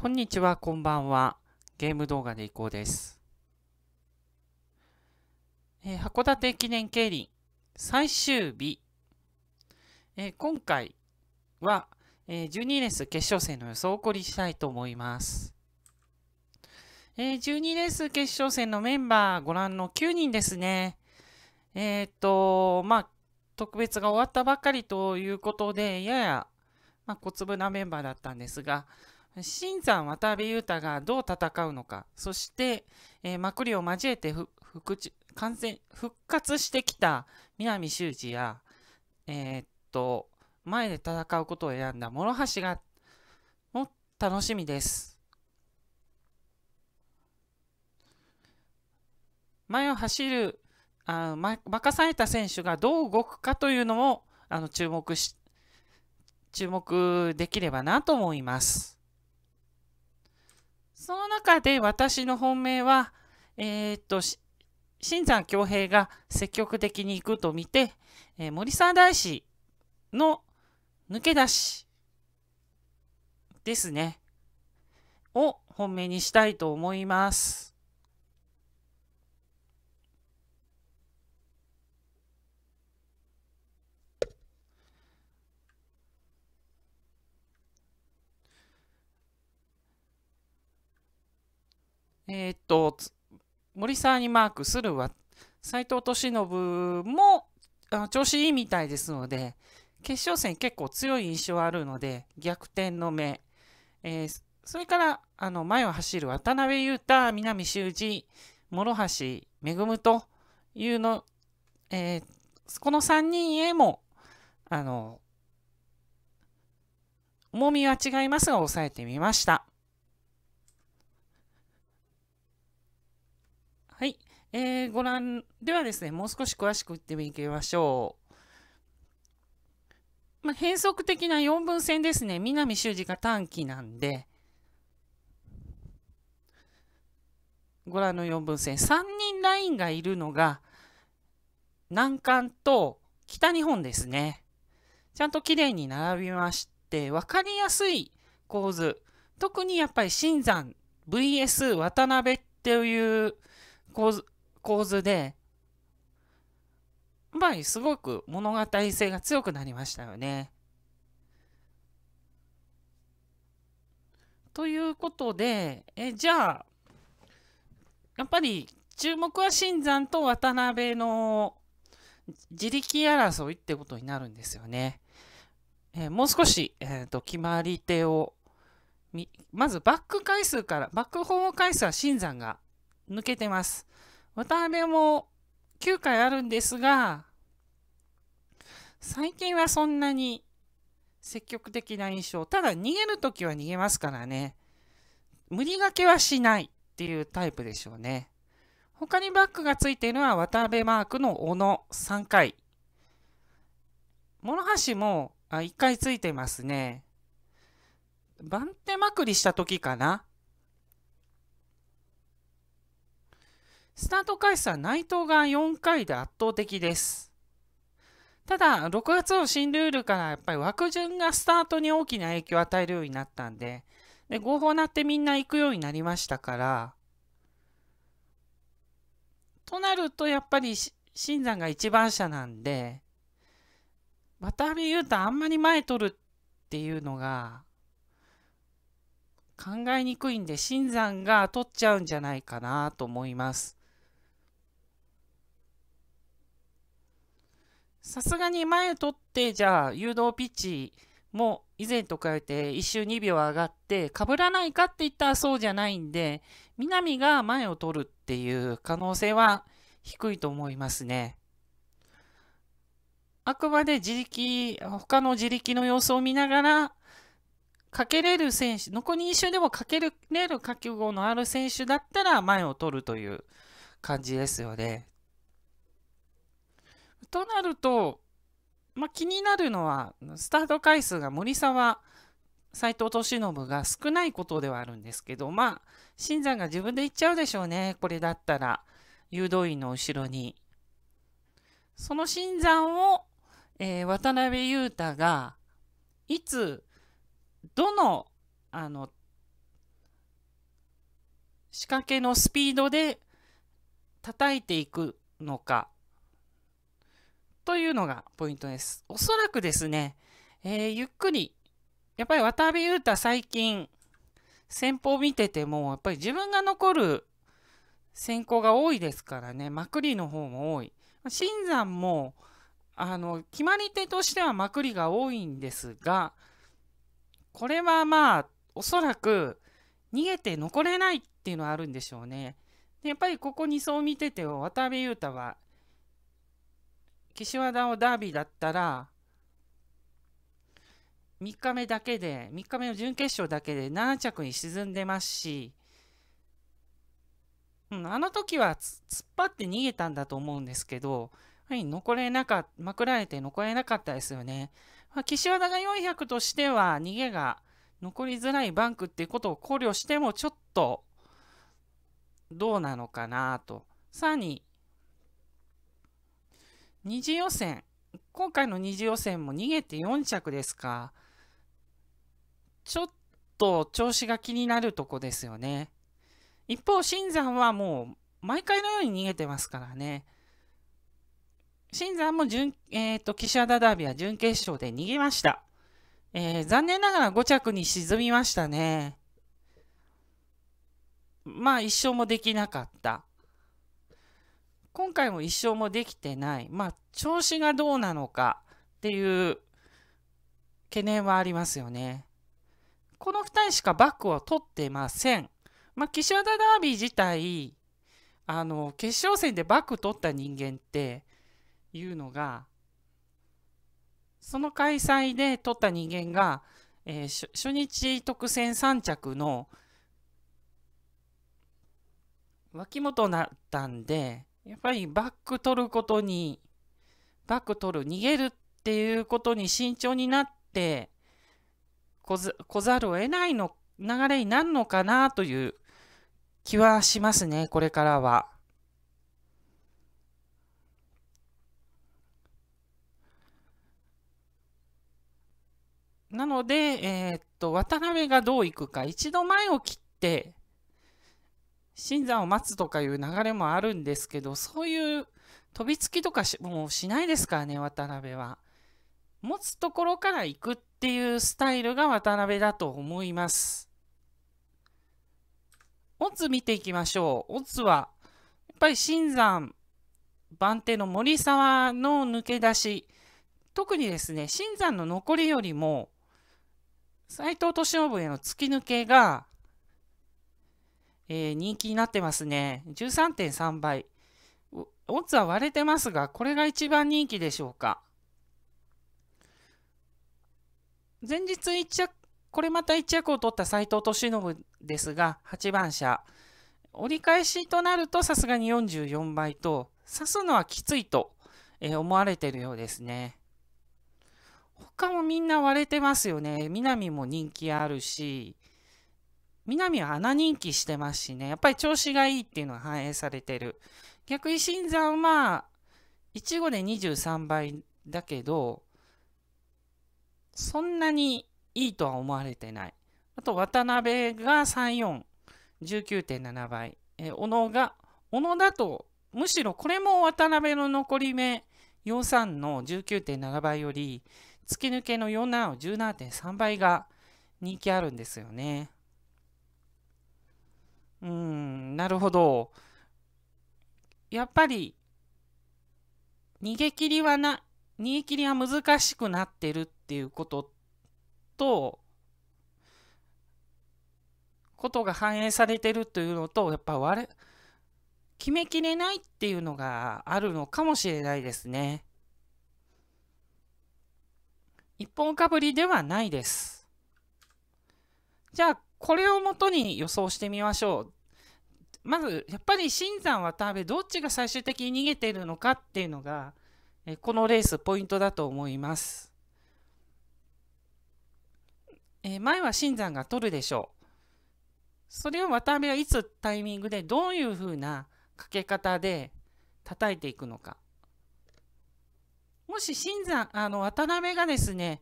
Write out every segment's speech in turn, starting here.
こんにちは、こんばんは。ゲーム動画でいこうです。えー、函館記念競輪最終日。えー、今回は、えー、12レース決勝戦の予想をお送りしたいと思います。えー、12レース決勝戦のメンバーご覧の9人ですね。えっ、と、まあ、特別が終わったばかりということで、やや、まあ、小粒なメンバーだったんですが、新山渡辺裕太がどう戦うのか、そして、えー、まくりを交えて復完全復活してきた南修二や、えー、っと、前で戦うことを選んだ諸橋がも楽しみです。前を走るあ、ま、任された選手がどう動くかというのもあの注目し注目できればなと思います。その中で私の本命は、えー、っと、新山恭平が積極的に行くと見て、えー、森沢大師の抜け出しですね、を本命にしたいと思います。えー、っと、森沢にマークするは、斎藤敏信もあ調子いいみたいですので、決勝戦結構強い印象あるので、逆転の目。えー、それから、あの、前を走る渡辺裕太、南修二、諸橋恵というの、えー、この3人へも、あの、重みは違いますが抑えてみました。はい、えー、ご覧ではですねもう少し詳しく言ってみましょうまあ、変則的な4分線ですね。南修二が短期なんで、ご覧の4分線。3人ラインがいるのが、南関と北日本ですね。ちゃんときれいに並びまして、分かりやすい構図。特にやっぱり新山 VS 渡辺っていう構図構図で、まあ、すごく物語性が強くなりましたよね。ということで、えじゃあ、やっぱり注目は新山と渡辺の自力争いってことになるんですよね。えもう少し、えーと、と決まり手をまずバック回数からバックホーム回数は新山が抜けてます。渡辺も9回あるんですが、最近はそんなに積極的な印象。ただ逃げるときは逃げますからね。無理がけはしないっていうタイプでしょうね。他にバックがついているのは渡辺マークの小野3回。諸橋もあ1回ついてますね。番手まくりした時かなスタート回数は内藤が4回で圧倒的です。ただ、6月の新ルールからやっぱり枠順がスタートに大きな影響を与えるようになったんで、で、合法なってみんな行くようになりましたから、となるとやっぱり新山が一番車なんで、渡辺裕太あんまり前取るっていうのが考えにくいんで、新山が取っちゃうんじゃないかなと思います。さすがに前取って、じゃあ、誘導ピッチも以前と変えて1周2秒上がって、かぶらないかって言ったらそうじゃないんで、南が前を取るっていう可能性は低いと思いますね。あくまで自力、他の自力の様子を見ながら、かけれる選手、残り1周でもかけれる覚悟のある選手だったら前を取るという感じですよね。となると、まあ、気になるのはスタート回数が森沢斎藤敏信が少ないことではあるんですけどまあ新山が自分で行っちゃうでしょうねこれだったら誘導員の後ろに。その新山を、えー、渡辺裕太がいつどのあの仕掛けのスピードで叩いていくのかというのがポイントです。おそらくですね、えー、ゆっくり、やっぱり渡辺裕太最近、戦法見てても、やっぱり自分が残る選考が多いですからね、まくりの方も多い。新山も、あの、決まり手としてはまくりが多いんですが、これはまあ、おそらく、逃げて残れないっていうのはあるんでしょうね。でやっぱりここ2走見てて渡辺裕太は岸和田をダービーだったら、3日目だけで、3日目の準決勝だけで7着に沈んでますし、うん、あの時は突っ張って逃げたんだと思うんですけど、はい、残れなか、まくられて残れなかったですよね。まあ、岸和田が400としては逃げが残りづらいバンクっていうことを考慮してもちょっとどうなのかなと。さらに2次予選今回の2次予選も逃げて4着ですかちょっと調子が気になるとこですよね一方新山はもう毎回のように逃げてますからね新山も準、えーと、と岸和田ダービーは準決勝で逃げました、えー、残念ながら5着に沈みましたねまあ一勝もできなかった今回も1勝もできてない、まあ、調子がどうなのかっていう懸念はありますよね。この2人しかバックを取ってません。まあ、岸和田ダービー自体、あの、決勝戦でバック取った人間っていうのが、その開催で取った人間が、えー、初日特選3着の脇本だったんで、やっぱりバック取ることに、バック取る、逃げるっていうことに慎重になって、こざるを得ないの流れになるのかなという気はしますね、これからは。なので、えー、っと、渡辺がどういくか、一度前を切って、新山を待つとかいう流れもあるんですけど、そういう飛びつきとかしもうしないですからね、渡辺は。持つところから行くっていうスタイルが渡辺だと思います。オッズ見ていきましょう。オッズは、やっぱり新山、番手の森沢の抜け出し、特にですね、新山の残りよりも、斎藤敏信への突き抜けが、えー、人気になってますね。13.3倍。オッズは割れてますが、これが一番人気でしょうか。前日1着、これまた1着を取った斎藤敏信ですが、8番車。折り返しとなるとさすがに44倍と、刺すのはきついと、え思われてるようですね。他もみんな割れてますよね。南も人気あるし、南は穴人気してますしね、やっぱり調子がいいっていうのは反映されてる。逆に新山は、15で23倍だけど、そんなにいいとは思われてない。あと、渡辺が3、4、19.7倍。え小野が、小野だと、むしろこれも渡辺の残り目、43の19.7倍より、突き抜けの47を17.3倍が人気あるんですよね。うん、なるほど。やっぱり、逃げ切りはな、逃げ切りは難しくなってるっていうことと、ことが反映されてるというのと、やっぱ我、決めきれないっていうのがあるのかもしれないですね。一本かぶりではないです。じゃあ、これをもとに予想してみましょう。まずやっぱり新山渡辺どっちが最終的に逃げてるのかっていうのがこのレースポイントだと思います。え前は新山が取るでしょう。それを渡辺はいつタイミングでどういうふうなかけ方で叩いていくのか。もし新山あの渡辺がですね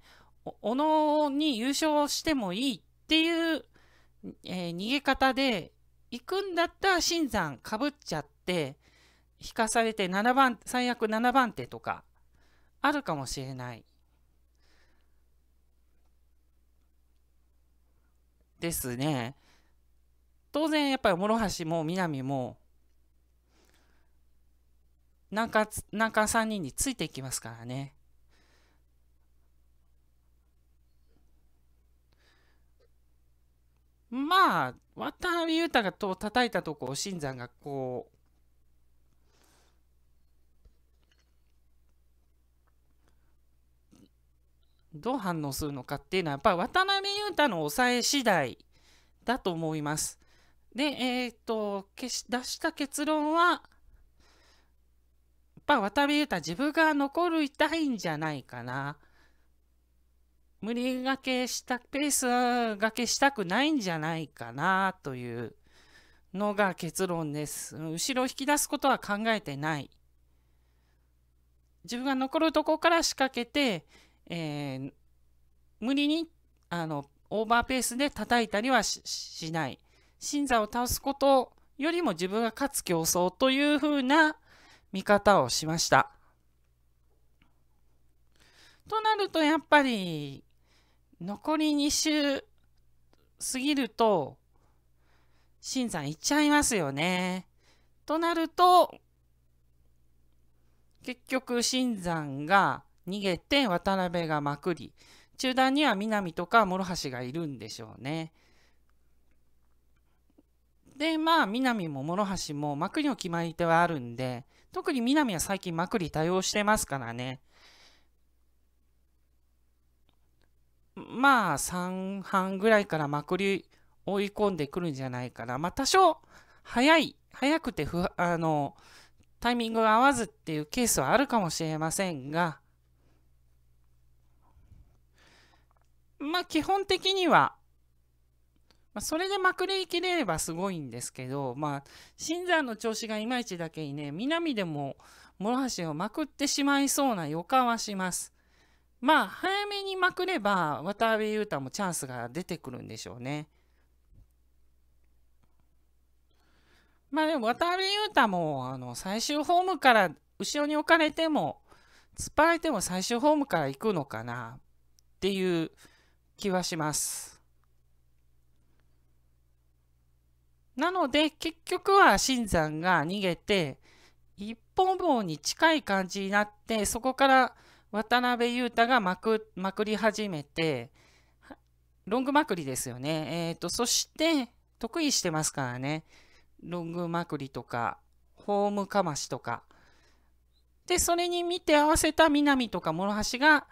小野に優勝してもいいっていうえー、逃げ方で行くんだったら新山かぶっちゃって引かされて7番最悪7番手とかあるかもしれないですね当然やっぱり諸橋も南も中中3人についていきますからねまあ渡辺裕太がと叩いたとこを新山がこうどう反応するのかっていうのはやっぱり渡辺裕太の抑え次第だと思います。で、えっ、けし出した結論はやっぱ渡辺裕太自分が残る痛いんじゃないかな。無理がけした、ペースがけしたくないんじゃないかなというのが結論です。後ろを引き出すことは考えてない。自分が残るとこから仕掛けて、えー、無理にあのオーバーペースで叩いたりはしない。新座を倒すことよりも自分が勝つ競争というふうな見方をしました。となるとやっぱり残り2週過ぎると、新山行っちゃいますよね。となると、結局新山が逃げて渡辺がまくり、中段には南とか諸橋がいるんでしょうね。でまあ南も諸橋もまくりの決まり手はあるんで特に南は最近まくり多用してますからねまあ、3半ぐらいからまくり追い込んでくるんじゃないかな。まあ、多少、早い、早くてふ、あの、タイミングが合わずっていうケースはあるかもしれませんが、まあ、基本的には、まあ、それでまくりきれればすごいんですけど、まあ、新山の調子がいまいちだけにね、南でも、諸橋をまくってしまいそうな予感はします。まあ早めにまくれば渡辺裕太もチャンスが出てくるんでしょうね。まあでも渡辺裕太もあの最終ホームから後ろに置かれても突っ張られても最終ホームから行くのかなっていう気はします。なので結局は新山が逃げて一本棒に近い感じになってそこから渡辺裕太がまくまくり始めて、ロングまくりですよね。えっ、ー、と、そして、得意してますからね。ロングまくりとか、ホームかましとか。で、それに見て合わせた南とか諸橋が、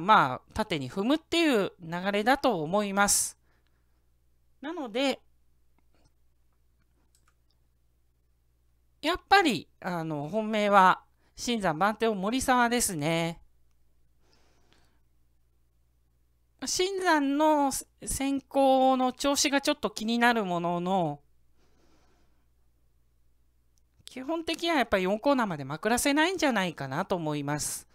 まあ、縦に踏むっていう流れだと思います。なので、やっぱり、あの、本命は、新山番手を森沢ですね。新山の選考の調子がちょっと気になるものの、基本的にはやっぱり4コーナーまでまくらせないんじゃないかなと思います。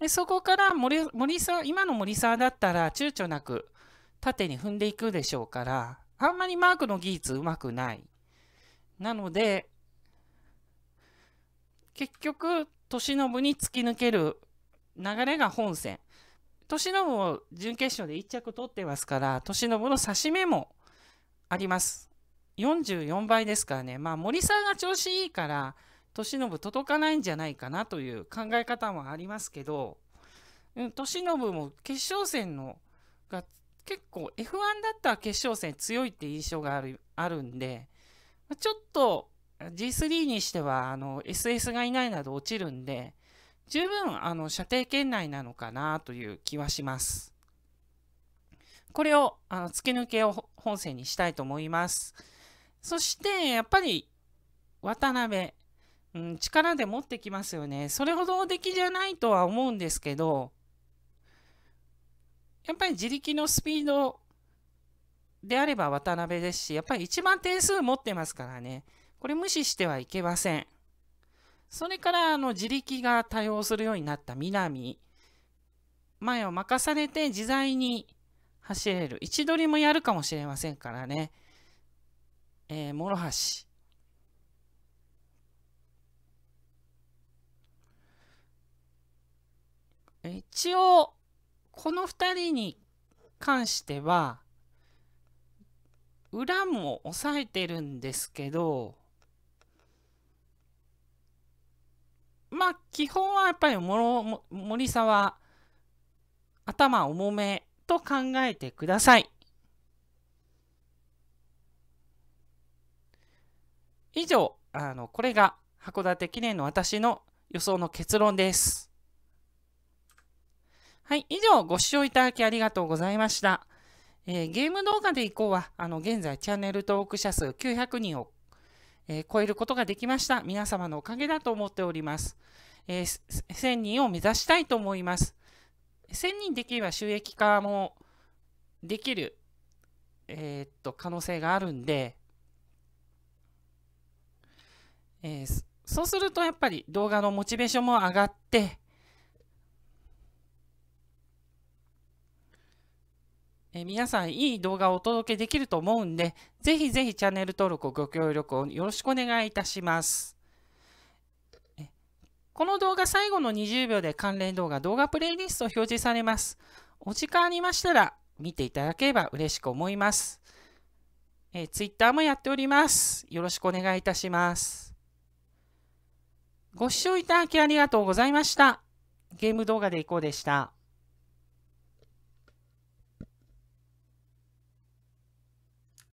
でそこから森森沢、今の森沢だったら躊躇なく縦に踏んでいくでしょうから、あんまりマークの技術うまくない。なので、結局、の信に突き抜ける流れが本線。年のも準決勝で1着取ってますから、年のの差し目もあります。44倍ですからね、まあ、森さんが調子いいから、年の届かないんじゃないかなという考え方もありますけど、うん、年のも決勝戦のが結構 F1 だったら決勝戦強いって印象があるあるんで、ちょっと G3 にしてはあの SS がいないなど落ちるんで、十分あの射程圏内なのかなという気はします。これをあの突き抜けを本線にしたいと思います。そしてやっぱり渡辺、うん、力で持ってきますよね。それほど出来じゃないとは思うんですけど、やっぱり自力のスピードであれば渡辺ですし、やっぱり一番点数持ってますからね。これ無視してはいけません。それからあの自力が多用するようになった南前を任されて自在に走れる位置取りもやるかもしれませんからね、えー、諸橋一応この2人に関しては裏も押さえてるんですけどまあ、基本はやっぱり森沢、頭重めと考えてください。以上、あの、これが函館記念の私の予想の結論です。はい、以上、ご視聴いただきありがとうございました。えー、ゲーム動画で以降は、あの、現在チャンネル登録者数900人をえー、超えることができました。皆様のおかげだと思っております。えー、1000人を目指したいと思います。1000人できれば収益化もできる、えー、っと可能性があるんで、えー、そうするとやっぱり動画のモチベーションも上がって、え皆さんいい動画をお届けできると思うんで、ぜひぜひチャンネル登録をご協力をよろしくお願いいたします。この動画最後の20秒で関連動画、動画プレイリスト表示されます。お時間ありましたら見ていただければ嬉しく思います。え Twitter もやっております。よろしくお願いいたします。ご視聴いただきありがとうございました。ゲーム動画でいこうでした。